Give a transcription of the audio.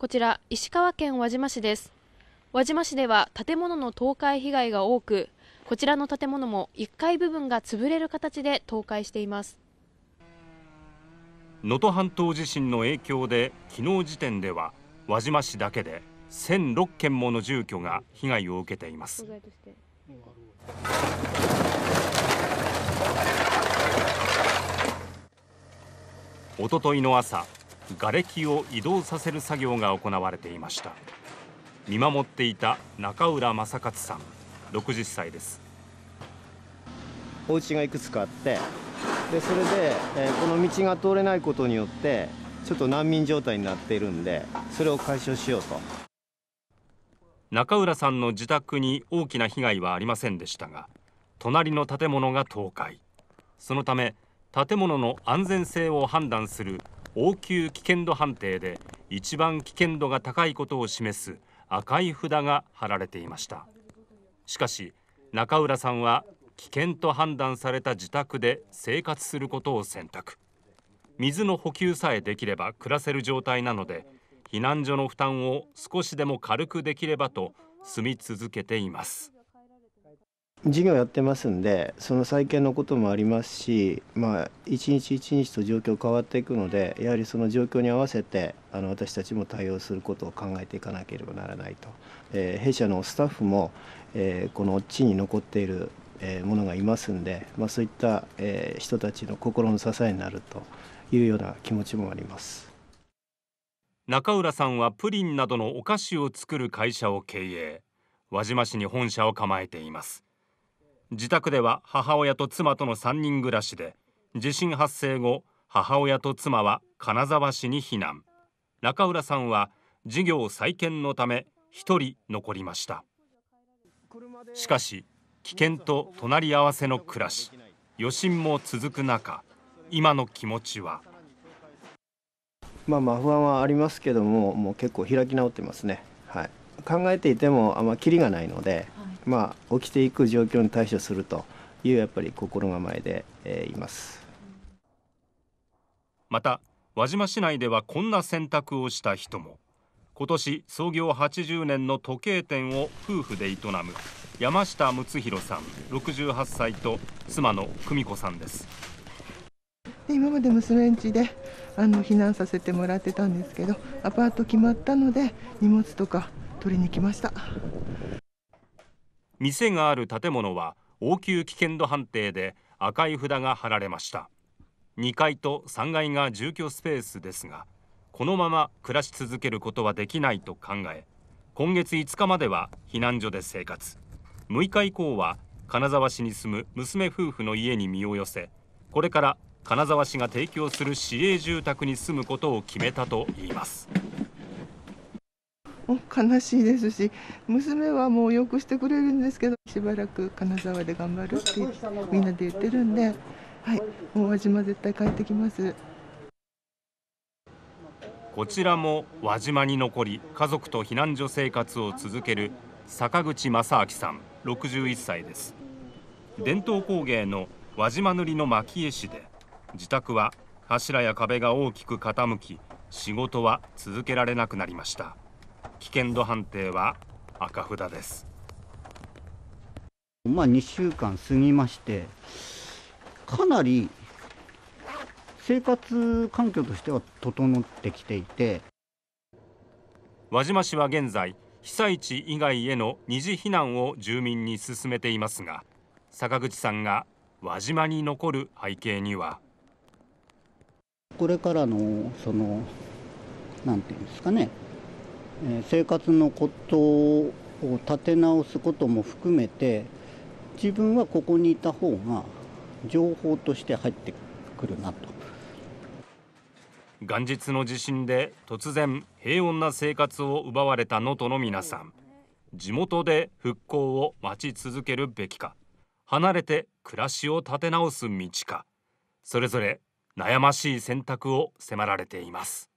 こちら石川県輪島市です輪島市では建物の倒壊被害が多くこちらの建物も1階部分が潰れる形で倒壊しています能登半島地震の影響で昨日時点では輪島市だけで1006件もの住居が被害を受けていますの朝瓦礫を移動させる作業が行われていました見守っていた中浦正勝さん60歳ですお家がいくつかあってでそれで、えー、この道が通れないことによってちょっと難民状態になっているんでそれを解消しようと中浦さんの自宅に大きな被害はありませんでしたが隣の建物が倒壊そのため建物の安全性を判断する応急危険度判定で一番危険度が高いことを示す赤い札が貼られていましたしかし中浦さんは危険と判断された自宅で生活することを選択水の補給さえできれば暮らせる状態なので避難所の負担を少しでも軽くできればと住み続けています事業やってますんでその再建のこともありますしまあ一日一日と状況変わっていくのでやはりその状況に合わせてあの私たちも対応することを考えていかなければならないと、えー、弊社のスタッフも、えー、この地に残っている、えー、ものがいますんで、まあ、そういった、えー、人たちの心の支えになるというような気持ちもあります中浦さんはプリンなどのお菓子を作る会社を経営輪島市に本社を構えています自宅では母親と妻との3人暮らしで地震発生後母親と妻は金沢市に避難中浦さんは事業再建のため1人残りましたしかし危険と隣り合わせの暮らし余震も続く中今の気持ちはまあまあ不安はありますけどももう結構開き直ってますねはい考えていてもあんまきりがないのでまあ、起きていく状況に対処するというやっぱり心構えで、えー、いますまた輪島市内ではこんな選択をした人も今年創業80年の時計店を夫婦で営む山下睦弘さん68歳と妻の久美子さんです今まで娘ん家であの避難させてもらってたんですけどアパート決まったので荷物とか取りに来ました店がある建物は応急危険度判定で赤い札が貼られました2階と3階が住居スペースですがこのまま暮らし続けることはできないと考え今月5日までは避難所で生活6日以降は金沢市に住む娘夫婦の家に身を寄せこれから金沢市が提供する市営住宅に住むことを決めたといいます。悲しいですし娘はもうよくしてくれるんですけどしばらく金沢で頑張るってみんなで言ってるんで、はい、もう輪島絶対帰ってきますこちらも輪島に残り家族と避難所生活を続ける坂口正明さん61歳です伝統工芸の輪島塗りの蒔絵師で自宅は柱や壁が大きく傾き仕事は続けられなくなりました危険度判定は赤札ですまあ2週間過ぎましてかなり生活環境としては整ってきていて輪島市は現在被災地以外への二次避難を住民に進めていますが坂口さんが輪島に残る背景にはこれからのそのなんていうんですかね生活のことを立て直すことも含めて自分はここにいた方が情報として入ってくるなと元日の地震で突然平穏な生活を奪われた能登の皆さん地元で復興を待ち続けるべきか離れて暮らしを立て直す道かそれぞれ悩ましい選択を迫られています